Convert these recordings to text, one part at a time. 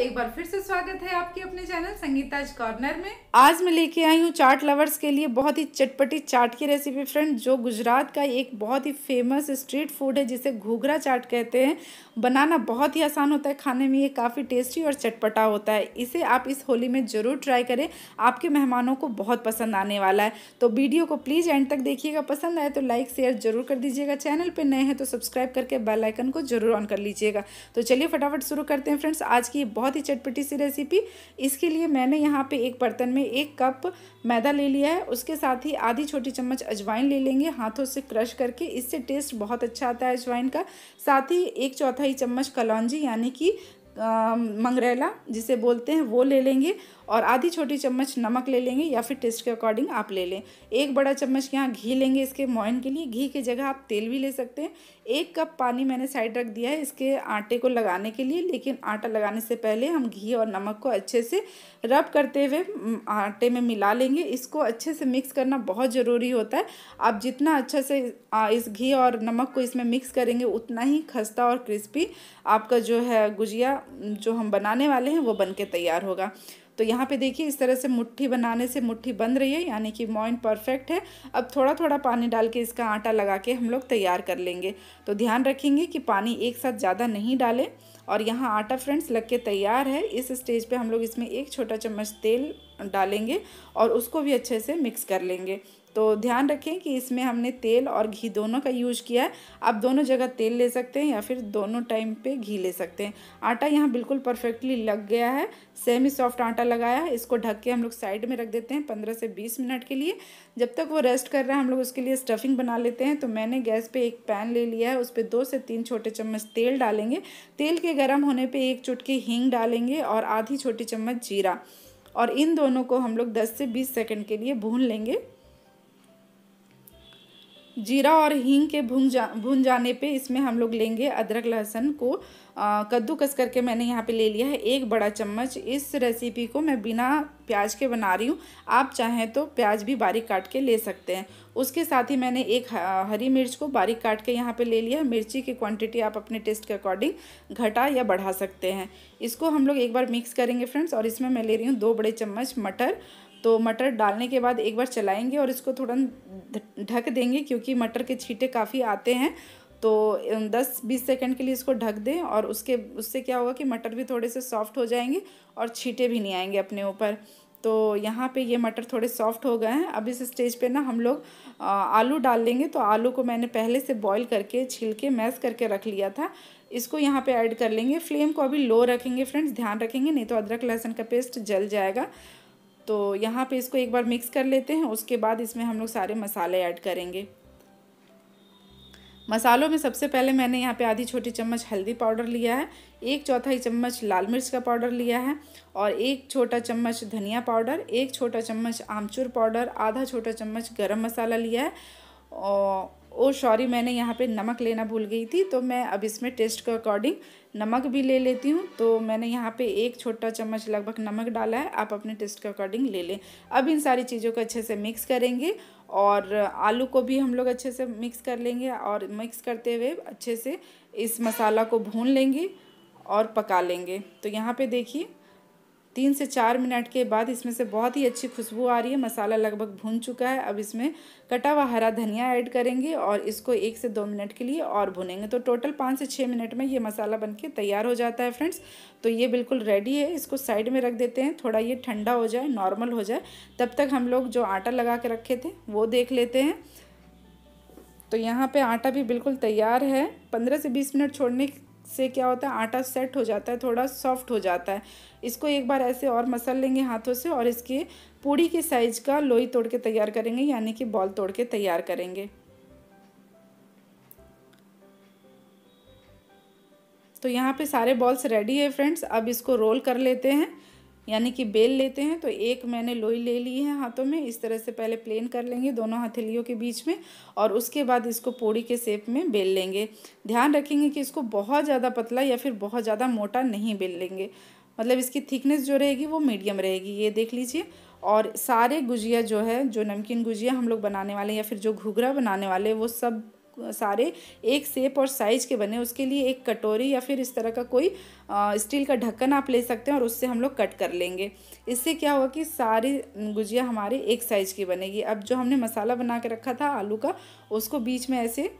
एक बार फिर से स्वागत है आपके अपने चैनल संगीताज कॉर्नर में आज मैं लेके आई हूँ चाट लवर्स के लिए बहुत ही चटपटी चाट की रेसिपी फ्रेंड जो गुजरात का एक बहुत ही फेमस स्ट्रीट फूड है जिसे घूगरा चाट कहते हैं बनाना बहुत ही आसान होता है खाने में ये काफ़ी टेस्टी और चटपटा होता है इसे आप इस होली में ज़रूर ट्राई करें आपके मेहमानों को बहुत पसंद आने वाला है तो वीडियो को प्लीज़ एंड तक देखिएगा पसंद आए तो लाइक शेयर जरूर कर दीजिएगा चैनल पर नए हैं तो सब्सक्राइब करके बेलाइकन को जरूर ऑन कर लीजिएगा तो चलिए फटाफट शुरू करते हैं फ्रेंड्स आज की बहुत बहुत ही चटपटी सी रेसिपी इसके लिए मैंने यहाँ पे एक बर्तन में एक कप मैदा ले लिया है उसके साथ ही आधी छोटी चम्मच अजवाइन ले लेंगे हाथों से क्रश करके इससे टेस्ट बहुत अच्छा आता है अजवाइन का साथ ही एक चौथाई चम्मच कलौजी यानी कि मंगरेला जिसे बोलते हैं वो ले लेंगे और आधी छोटी चम्मच नमक ले लेंगे या फिर टेस्ट के अकॉर्डिंग आप ले लें एक बड़ा चम्मच यहाँ घी लेंगे इसके मोइन के लिए घी की जगह आप तेल भी ले सकते हैं एक कप पानी मैंने साइड रख दिया है इसके आटे को लगाने के लिए लेकिन आटा लगाने से पहले हम घी और नमक को अच्छे से रब करते हुए आटे में मिला लेंगे इसको अच्छे से मिक्स करना बहुत ज़रूरी होता है आप जितना अच्छा से इस घी और नमक को इसमें मिक्स करेंगे उतना ही खस्ता और क्रिस्पी आपका जो है गुजिया जो हम बनाने वाले हैं वो बन के तैयार होगा तो यहाँ पे देखिए इस तरह से मुट्ठी बनाने से मुट्ठी बन रही है यानी कि मॉइंट परफेक्ट है अब थोड़ा थोड़ा पानी डाल के इसका आटा लगा के हम लोग तैयार कर लेंगे तो ध्यान रखेंगे कि पानी एक साथ ज़्यादा नहीं डालें और यहाँ आटा फ्रेंड्स लग के तैयार है इस स्टेज पर हम लोग इसमें एक छोटा चम्मच तेल डालेंगे और उसको भी अच्छे से मिक्स कर लेंगे तो ध्यान रखें कि इसमें हमने तेल और घी दोनों का यूज किया है आप दोनों जगह तेल ले सकते हैं या फिर दोनों टाइम पे घी ले सकते हैं आटा यहाँ बिल्कुल परफेक्टली लग गया है सेमी सॉफ्ट आटा लगाया है इसको ढक के हम लोग साइड में रख देते हैं पंद्रह से बीस मिनट के लिए जब तक वो रेस्ट कर रहा है हम लोग उसके लिए स्टफिंग बना लेते हैं तो मैंने गैस पर एक पैन ले लिया है उस पर दो से तीन छोटे चम्मच तेल डालेंगे तेल के गर्म होने पर एक चुटकी हींग डालेंगे और आधी छोटी चम्मच जीरा और इन दोनों को हम लोग दस से बीस सेकेंड के लिए भून लेंगे जीरा और हींग के भून जा भून जाने पे इसमें हम लोग लेंगे अदरक लहसुन को कद्दूकस करके मैंने यहाँ पे ले लिया है एक बड़ा चम्मच इस रेसिपी को मैं बिना प्याज के बना रही हूँ आप चाहें तो प्याज भी बारीक काट के ले सकते हैं उसके साथ ही मैंने एक हरी मिर्च को बारीक काट के यहाँ पे ले लिया मिर्ची की क्वांटिटी आप अपने टेस्ट के अकॉर्डिंग घटा या बढ़ा सकते हैं इसको हम लोग एक बार मिक्स करेंगे फ्रेंड्स और इसमें मैं ले रही हूँ दो बड़े चम्मच मटर तो मटर डालने के बाद एक बार चलाएंगे और इसको थोड़ा ढक देंगे क्योंकि मटर के छींटे काफ़ी आते हैं तो 10-20 सेकंड के लिए इसको ढक दें और उसके उससे क्या होगा कि मटर भी थोड़े से सॉफ्ट हो जाएंगे और छींटे भी नहीं आएंगे अपने ऊपर तो यहाँ पे ये मटर थोड़े सॉफ्ट हो गए हैं अब इस स्टेज पे ना हम लोग आलू डाल लेंगे तो आलू को मैंने पहले से बॉईल करके छिल के मैश करके रख लिया था इसको यहाँ पे ऐड कर लेंगे फ्लेम को अभी लो रखेंगे फ्रेंड्स ध्यान रखेंगे नहीं तो अदरक लहसुन का पेस्ट जल जाएगा तो यहाँ पे इसको एक बार मिक्स कर लेते हैं उसके बाद इसमें हम लोग सारे मसाले ऐड करेंगे मसालों में सबसे पहले मैंने यहाँ पे आधी छोटी चम्मच हल्दी पाउडर लिया है एक चौथाई चम्मच लाल मिर्च का पाउडर लिया है और एक छोटा चम्मच धनिया पाउडर एक छोटा चम्मच आमचूर पाउडर आधा छोटा चम्मच गरम मसाला लिया है और ओ सॉरी मैंने यहाँ पे नमक लेना भूल गई थी तो मैं अब इसमें टेस्ट के अकॉर्डिंग नमक भी ले लेती हूँ तो मैंने यहाँ पे एक छोटा चम्मच लगभग नमक डाला है आप अपने टेस्ट के अकॉर्डिंग ले लें अब इन सारी चीज़ों को अच्छे से मिक्स करेंगे और आलू को भी हम लोग अच्छे से मिक्स कर लेंगे और मिक्स करते हुए अच्छे से इस मसाला को भून लेंगे और पका लेंगे तो यहाँ पर देखिए तीन से चार मिनट के बाद इसमें से बहुत ही अच्छी खुशबू आ रही है मसाला लगभग भून चुका है अब इसमें कटा हुआ हरा धनिया ऐड करेंगे और इसको एक से दो मिनट के लिए और भुनेंगे तो टोटल पाँच से छः मिनट में ये मसाला बन के तैयार हो जाता है फ्रेंड्स तो ये बिल्कुल रेडी है इसको साइड में रख देते हैं थोड़ा ये ठंडा हो जाए नॉर्मल हो जाए तब तक हम लोग जो आटा लगा के रखे थे वो देख लेते हैं तो यहाँ पे आटा भी बिल्कुल तैयार है पंद्रह से बीस मिनट छोड़ने से क्या होता है आटा सेट हो जाता है थोड़ा सॉफ्ट हो जाता है इसको एक बार ऐसे और मसल लेंगे हाथों से और इसके पूड़ी के साइज का लोई तोड़ के तैयार करेंगे यानी कि बॉल तोड़ के तैयार करेंगे तो यहाँ पे सारे बॉल्स रेडी है फ्रेंड्स अब इसको रोल कर लेते हैं यानी कि बेल लेते हैं तो एक मैंने लोई ले ली है हाथों में इस तरह से पहले प्लेन कर लेंगे दोनों हथेलियों के बीच में और उसके बाद इसको पोड़ी के सेप में बेल लेंगे ध्यान रखेंगे कि इसको बहुत ज़्यादा पतला या फिर बहुत ज़्यादा मोटा नहीं बेल लेंगे मतलब इसकी थिकनेस जो रहेगी वो मीडियम रहेगी ये देख लीजिए और सारे गुजिया जो है जो नमकीन गुजिया हम लोग बनाने वाले या फिर जो घुघरा बनाने वाले वो सब सारे एक सेप और साइज के बने उसके लिए एक कटोरी या फिर इस तरह का कोई स्टील का ढक्कन आप ले सकते हैं और उससे हम लोग कट कर लेंगे इससे क्या होगा कि सारी गुजिया हमारे एक साइज की बनेगी अब जो हमने मसाला बना के रखा था आलू का उसको बीच में ऐसे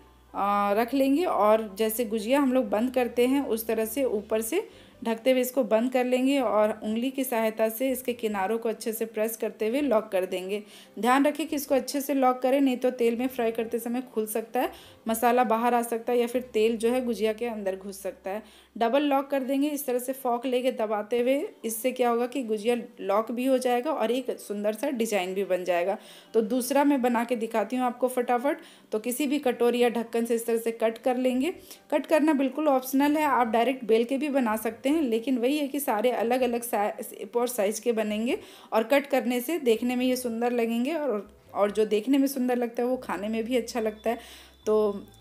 रख लेंगे और जैसे गुजिया हम लोग बंद करते हैं उस तरह से ऊपर से ढकते हुए इसको बंद कर लेंगे और उंगली की सहायता से इसके किनारों को अच्छे से प्रेस करते हुए लॉक कर देंगे ध्यान रखें कि इसको अच्छे से लॉक करें नहीं तो तेल में फ्राई करते समय खुल सकता है मसाला बाहर आ सकता है या फिर तेल जो है गुजिया के अंदर घुस सकता है डबल लॉक कर देंगे इस तरह से फॉक लेके दबाते हुए इससे क्या होगा कि गुजिया लॉक भी हो जाएगा और एक सुंदर सा डिजाइन भी बन जाएगा तो दूसरा मैं बना के दिखाती हूँ आपको फटाफट तो किसी भी कटोरी या ढक्कन से इस तरह से कट कर लेंगे कट करना बिल्कुल ऑप्शनल है आप डायरेक्ट बेल के भी बना सकते हैं लेकिन वही है कि सारे अलग अलग और साइज़ के बनेंगे और कट करने से देखने में ये सुंदर लगेंगे और और जो देखने में सुंदर लगता है वो खाने में भी अच्छा लगता है तो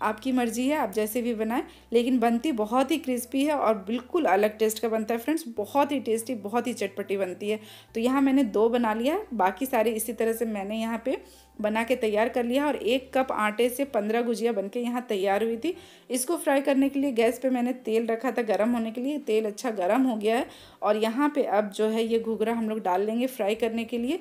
आपकी मर्ज़ी है आप जैसे भी बनाएं लेकिन बनती बहुत ही क्रिस्पी है और बिल्कुल अलग टेस्ट का बनता है फ्रेंड्स बहुत ही टेस्टी बहुत ही चटपटी बनती है तो यहाँ मैंने दो बना लिया बाकी सारे इसी तरह से मैंने यहाँ पे बना के तैयार कर लिया और एक कप आटे से पंद्रह गुजिया बन के यहाँ तैयार हुई थी इसको फ्राई करने के लिए गैस पे मैंने तेल रखा था गर्म होने के लिए तेल अच्छा गर्म हो गया है और यहाँ पे अब जो है ये घुघरा हम लोग डाल लेंगे फ्राई करने के लिए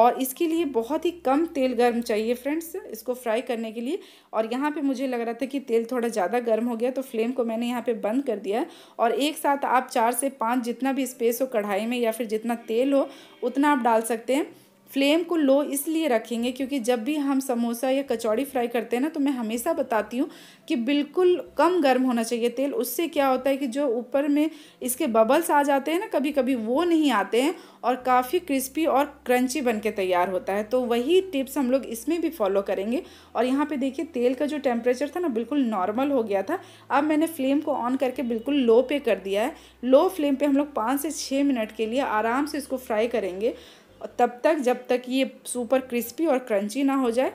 और इसके लिए बहुत ही कम तेल गर्म चाहिए फ्रेंड्स इसको फ्राई करने के लिए और यहाँ पर मुझे लग रहा था कि तेल थोड़ा ज़्यादा गर्म हो गया तो फ्लेम को मैंने यहाँ पर बंद कर दिया और एक साथ आप चार से पाँच जितना भी स्पेस हो कढ़ाई में या फिर जितना तेल हो उतना आप डाल सकते हैं फ्लेम को लो इसलिए रखेंगे क्योंकि जब भी हम समोसा या कचौड़ी फ्राई करते हैं ना तो मैं हमेशा बताती हूँ कि बिल्कुल कम गर्म होना चाहिए तेल उससे क्या होता है कि जो ऊपर में इसके बबल्स आ जाते हैं ना कभी कभी वो नहीं आते हैं और काफ़ी क्रिस्पी और क्रंची बन के तैयार होता है तो वही टिप्स हम लोग इसमें भी फॉलो करेंगे और यहाँ पर देखिए तेल का जो टेम्परेचर था ना बिल्कुल नॉर्मल हो गया था अब मैंने फ्लेम को ऑन करके बिल्कुल लो पे कर दिया है लो फ्लेम पर हम लोग पाँच से छः मिनट के लिए आराम से इसको फ्राई करेंगे और तब तक जब तक ये सुपर क्रिस्पी और क्रंची ना हो जाए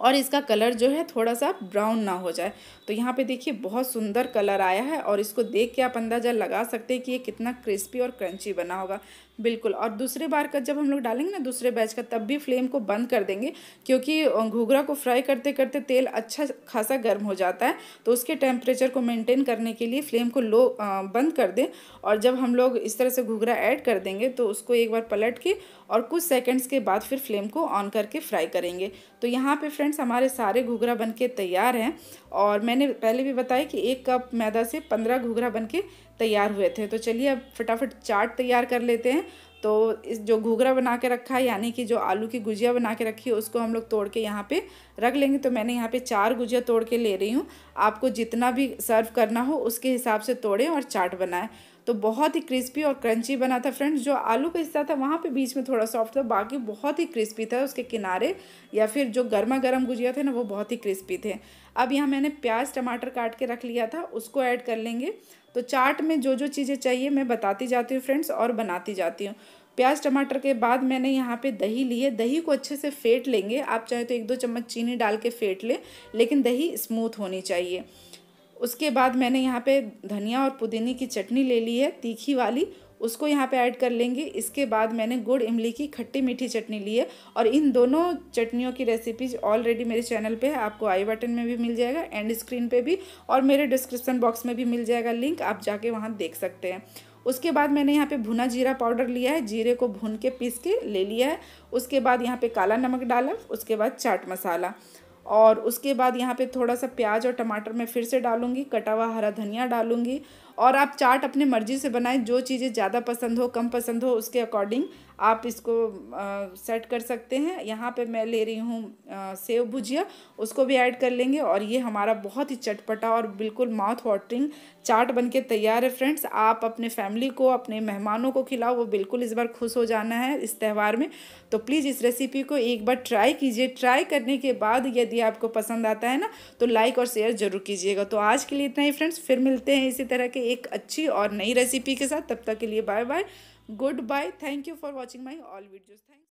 और इसका कलर जो है थोड़ा सा ब्राउन ना हो जाए तो यहाँ पे देखिए बहुत सुंदर कलर आया है और इसको देख के आप अंदाज़ा लगा सकते हैं कि ये कितना क्रिस्पी और क्रंची बना होगा बिल्कुल और दूसरे बार का जब हम लोग डालेंगे ना दूसरे बैच का तब भी फ्लेम को बंद कर देंगे क्योंकि घूघरा को फ्राई करते करते तेल अच्छा खासा गर्म हो जाता है तो उसके टेम्परेचर को मेनटेन करने के लिए फ्लेम को लो बंद कर दें और जब हम लोग इस तरह से घूघरा ऐड कर देंगे तो उसको एक बार पलट के और कुछ सेकेंड्स के बाद फिर फ्लेम को ऑन करके फ्राई करेंगे तो यहाँ पर फ्रेंड फ्रेंड्स हमारे सारे घुघरा बन के तैयार हैं और मैंने पहले भी बताया कि एक कप मैदा से पंद्रह घुघरा बन के तैयार हुए थे तो चलिए अब फटाफट चाट तैयार कर लेते हैं तो इस जो घुघरा बना के रखा है यानी कि जो आलू की गुजिया बना के रखी है उसको हम लोग तोड़ के यहाँ पे रख लेंगे तो मैंने यहाँ पे चार गुजिया तोड़ के ले रही हूँ आपको जितना भी सर्व करना हो उसके हिसाब से तोड़ें और चाट बनाएं तो बहुत ही क्रिस्पी और क्रंची बना था फ्रेंड्स जो आलू का हिस्सा था वहाँ पे बीच में थोड़ा सॉफ्ट था बाकी बहुत ही क्रिस्पी था उसके किनारे या फिर जो गर्मा गर्म गुजिया थे ना वो बहुत ही क्रिस्पी थे अब यहाँ मैंने प्याज टमाटर काट के रख लिया था उसको ऐड कर लेंगे तो चाट में जो जो चीज़ें चाहिए मैं बताती जाती हूँ फ्रेंड्स और बनाती जाती हूँ प्याज टमाटर के बाद मैंने यहाँ पे दही लिए दही को अच्छे से फेंट लेंगे आप चाहे तो एक दो चम्मच चीनी डाल के फेंट लें लेकिन दही स्मूथ होनी चाहिए उसके बाद मैंने यहाँ पे धनिया और पुदीने की चटनी ले ली है तीखी वाली उसको यहाँ पे ऐड कर लेंगे इसके बाद मैंने गुड़ इमली की खट्टी मीठी चटनी ली है और इन दोनों चटनियों की रेसिपीज ऑलरेडी मेरे चैनल पे है आपको आई बटन में भी मिल जाएगा एंड स्क्रीन पे भी और मेरे डिस्क्रिप्शन बॉक्स में भी मिल जाएगा लिंक आप जाके वहाँ देख सकते हैं उसके बाद मैंने यहाँ पे भुना जीरा पाउडर लिया है जीरे को भून के पीस के ले लिया है उसके बाद यहाँ पे काला नमक डाला उसके बाद चाट मसाला और उसके बाद यहाँ पे थोड़ा सा प्याज और टमाटर मैं फिर से डालूँगी कटा हुआ हरा धनिया डालूँगी और आप चाट अपने मर्ज़ी से बनाएं जो चीज़ें ज़्यादा पसंद हो कम पसंद हो उसके अकॉर्डिंग आप इसको आ, सेट कर सकते हैं यहाँ पे मैं ले रही हूँ सेव भुजिया उसको भी ऐड कर लेंगे और ये हमारा बहुत ही चटपटा और बिल्कुल माउथ वाटरिंग चाट बन के तैयार है फ्रेंड्स आप अपने फैमिली को अपने मेहमानों को खिलाओ वो बिल्कुल इस बार खुश हो जाना है इस त्यौहार में तो प्लीज़ इस रेसिपी को एक बार ट्राई कीजिए ट्राई करने के बाद यदि आपको पसंद आता है ना तो लाइक और शेयर ज़रूर कीजिएगा तो आज के लिए इतना ही फ्रेंड्स फिर मिलते हैं इसी तरह के एक अच्छी और नई रेसिपी के साथ तब तक के लिए bye bye Goodbye. Thank you for watching my all videos. Thanks.